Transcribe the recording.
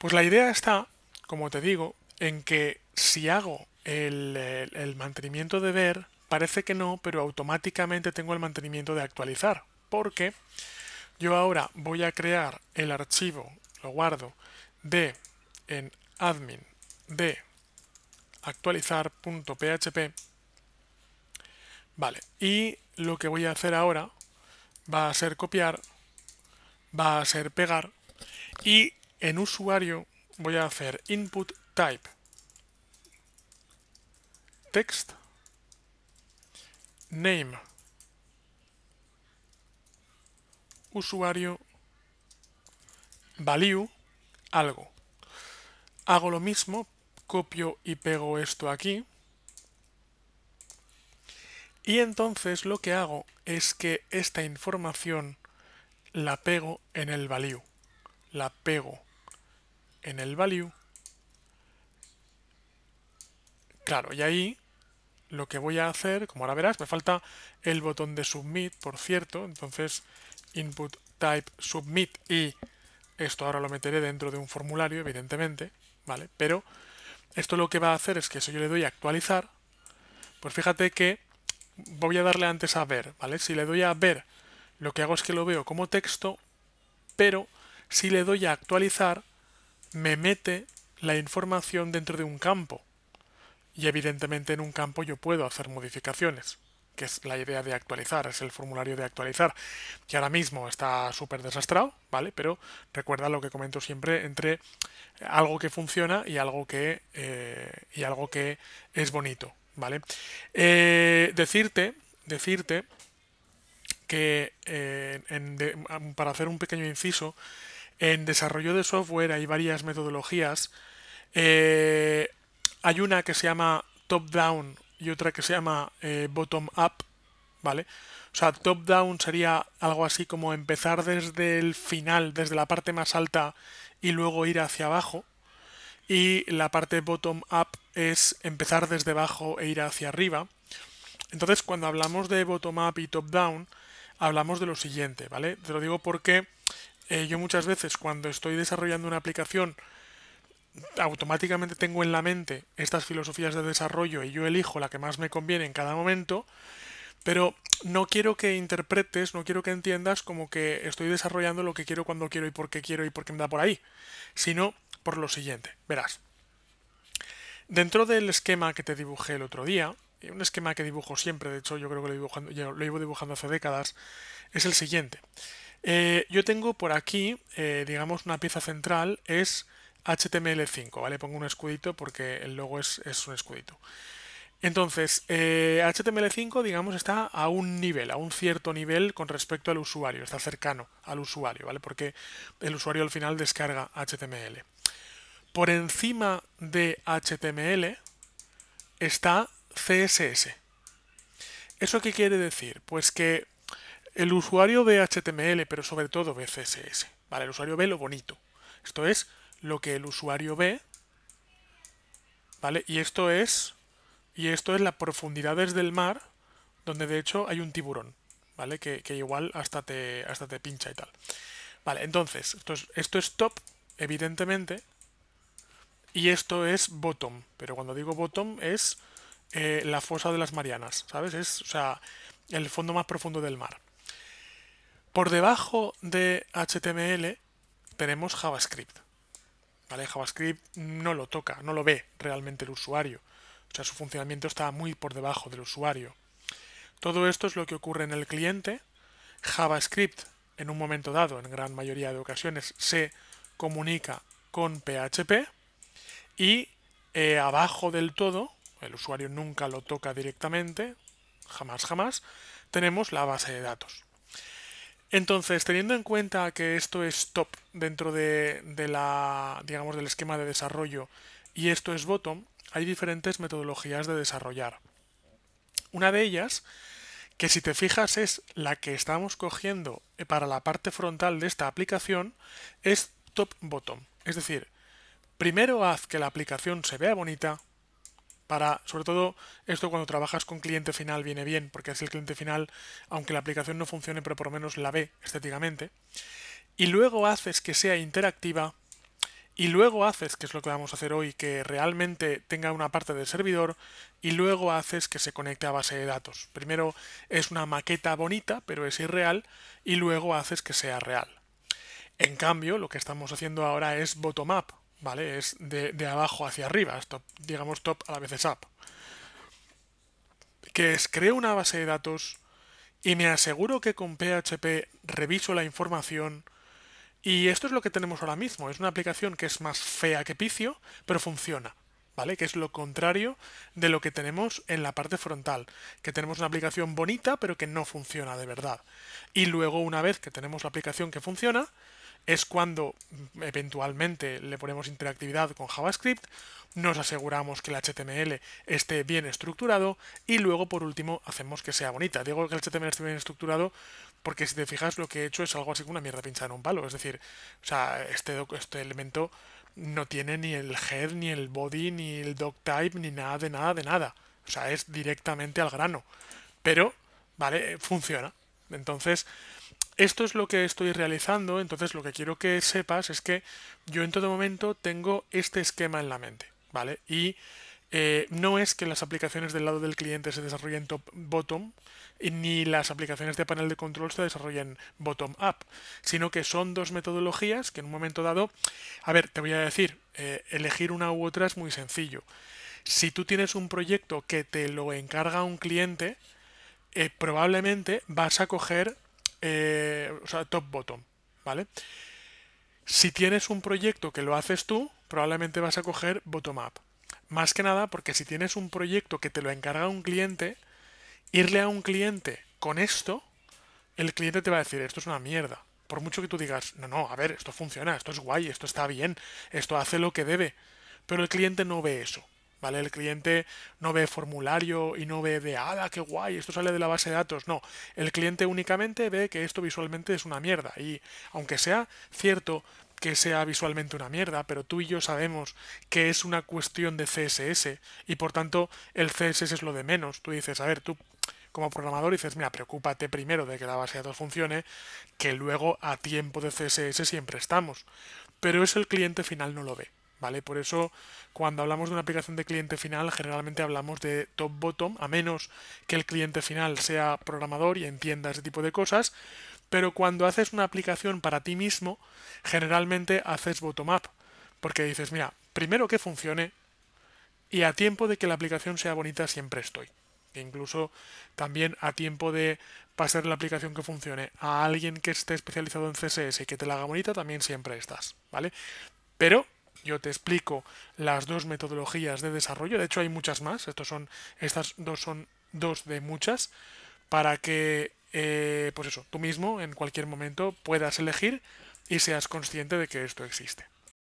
Pues la idea está, como te digo, en que si hago el, mantenimiento de ver, parece que no, pero automáticamente tengo el mantenimiento de actualizar, porque yo ahora voy a crear el archivo, lo guardo, de en admin de actualizar.php. Vale, y lo que voy a hacer ahora va a ser copiar, va a ser pegar y en usuario voy a hacer input type text name usuario value algo. Hago lo mismo, copio y pego esto aquí. Y entonces lo que hago es que esta información la pego en el value. La pego en el value. Claro, y ahí lo que voy a hacer, como ahora verás, me falta el botón de submit, por cierto, entonces input type submit y esto ahora lo meteré dentro de un formulario, evidentemente, ¿vale? Pero esto lo que va a hacer es que si yo le doy a actualizar, pues fíjate que voy a darle antes a ver, ¿vale? Si le doy a ver, lo que hago es que lo veo como texto, pero si le doy a actualizar, me mete la información dentro de un campo. Y evidentemente en un campo yo puedo hacer modificaciones, que es la idea de actualizar, es el formulario de actualizar, que ahora mismo está súper desastrado, ¿vale? Pero recuerda lo que comento siempre entre algo que funciona y algo que, eh, y algo que es bonito, ¿vale? Eh, decirte, decirte que eh, para hacer un pequeño inciso, en desarrollo de software hay varias metodologías. Eh, hay una que se llama top-down y otra que se llama eh, bottom-up, ¿vale? O sea, top-down sería algo así como empezar desde el final, desde la parte más alta y luego ir hacia abajo. Y la parte bottom-up es empezar desde abajo e ir hacia arriba. Entonces, cuando hablamos de bottom-up y top-down, hablamos de lo siguiente, ¿vale? Te lo digo porque eh, yo muchas veces cuando estoy desarrollando una aplicación, automáticamente tengo en la mente estas filosofías de desarrollo y yo elijo la que más me conviene en cada momento, pero no quiero que interpretes, no quiero que entiendas como que estoy desarrollando lo que quiero cuando quiero y por qué quiero y por qué me da por ahí, sino por lo siguiente. Verás. Dentro del esquema que te dibujé el otro día, un esquema que dibujo siempre, de hecho yo creo que lo, dibujando, lo llevo dibujando hace décadas, es el siguiente. Eh, yo tengo por aquí, eh, digamos, una pieza central, es HTML5, ¿vale? Pongo un escudito porque el logo es, un escudito. Entonces, HTML5, eh, digamos, está a un nivel, a un cierto nivel con respecto al usuario, está cercano al usuario, ¿vale? Porque el usuario al final descarga HTML. Por encima de HTML está CSS. ¿Eso qué quiere decir? Pues que el usuario ve HTML, pero sobre todo ve CSS. ¿vale? El usuario ve lo bonito. Esto es lo que el usuario ve. ¿Vale? Y esto es. Y esto es las profundidades del mar, donde de hecho hay un tiburón, ¿vale? Que, igual hasta te, hasta te pincha y tal. Vale, entonces, esto es, top, evidentemente. Y esto es bottom. Pero cuando digo bottom es eh, la fosa de las Marianas, ¿sabes? Es, o sea, el fondo más profundo del mar. Por debajo de HTML tenemos JavaScript. ¿Vale? JavaScript no lo toca, no lo ve realmente el usuario. O sea, su funcionamiento está muy por debajo del usuario. Todo esto es lo que ocurre en el cliente. JavaScript, en un momento dado, en gran mayoría de ocasiones, se comunica con PHP y eh, abajo del todo, el usuario nunca lo toca directamente, jamás, jamás, tenemos la base de datos. Entonces, teniendo en cuenta que esto es top dentro de, la, digamos, del esquema de desarrollo y esto es bottom, hay diferentes metodologías de desarrollar. Una de ellas, que si te fijas es la que estamos cogiendo para la parte frontal de esta aplicación, es top-bottom. Es decir, primero haz que la aplicación se vea bonita, para, sobre todo, esto cuando trabajas con cliente final viene bien, porque es el cliente final, aunque la aplicación no funcione, pero por lo menos la ve estéticamente. Y luego haces que sea interactiva. Y luego haces, que es lo que vamos a hacer hoy, que realmente tenga una parte del servidor. Y luego haces que se conecte a base de datos. Primero es una maqueta bonita, pero es irreal. Y luego haces que sea real. En cambio, lo que estamos haciendo ahora es bottom-up, ¿vale? Es de, abajo hacia arriba, es top, digamos top a la vez es up. Que es, creo una base de datos y me aseguro que con PHP reviso la información. Y esto es lo que tenemos ahora mismo. Es una aplicación que es más fea que picio, pero funciona. ¿Vale? Que es lo contrario de lo que tenemos en la parte frontal, que tenemos una aplicación bonita pero que no funciona de verdad. Y luego una vez que tenemos la aplicación que funciona, es cuando mm, eventualmente le ponemos interactividad con JavaScript, nos aseguramos que el HTML esté bien estructurado y luego por último hacemos que sea bonita. Digo que el HTML esté bien estructurado porque si te fijas lo que he hecho es algo así como una mierda pinchada en un palo. Es decir, o sea, este, este elemento no tiene ni el head, ni el body, ni el doctype, ni nada de nada de nada. O sea, es directamente al grano. Pero, ¿vale? Funciona. Entonces, esto es lo que estoy realizando, entonces lo que quiero que sepas es que yo en todo momento tengo este esquema en la mente, ¿vale? Y eh, no es que las aplicaciones del lado del cliente se desarrollen top-bottom ni las aplicaciones de panel de control se desarrollen bottom-up, sino que son dos metodologías que en un momento dado, a ver, te voy a decir, eh, elegir una u otra es muy sencillo. Si tú tienes un proyecto que te lo encarga un cliente, eh, probablemente vas a coger eh, o sea, top bottom, ¿vale? Si tienes un proyecto que lo haces tú, probablemente vas a coger bottom up. Más que nada porque si tienes un proyecto que te lo encarga un cliente, irle a un cliente con esto, el cliente te va a decir, esto es una mierda. Por mucho que tú digas, no, no, a ver, esto funciona, esto es guay, esto está bien, esto hace lo que debe. Pero el cliente no ve eso. ¿vale? El cliente no ve formulario y no ve de, ¡ala, ah, qué guay! Esto sale de la base de datos. No, el cliente únicamente ve que esto visualmente es una mierda. Y aunque sea cierto que sea visualmente una mierda, pero tú y yo sabemos que es una cuestión de CSS y por tanto el CSS es lo de menos. Tú dices, a ver, tú como programador dices, mira, preocúpate primero de que la base de datos funcione, que luego a tiempo de CSS siempre estamos. Pero es el cliente final no lo ve. ¿vale? Por eso, cuando hablamos de una aplicación de cliente final, generalmente hablamos de top-bottom, a menos que el cliente final sea programador y entienda ese tipo de cosas. Pero cuando haces una aplicación para ti mismo, generalmente haces bottom-up, porque dices, mira, primero que funcione y a tiempo de que la aplicación sea bonita siempre estoy. incluso también a tiempo de pasar la aplicación que funcione a alguien que esté especializado en CSS y que te la haga bonita, también siempre estás, ¿vale? Pero yo te explico las dos metodologías de desarrollo. De hecho, hay muchas más. Estos son, estas dos son dos de muchas. Para que, eh, pues eso, tú mismo en cualquier momento puedas elegir y seas consciente de que esto existe.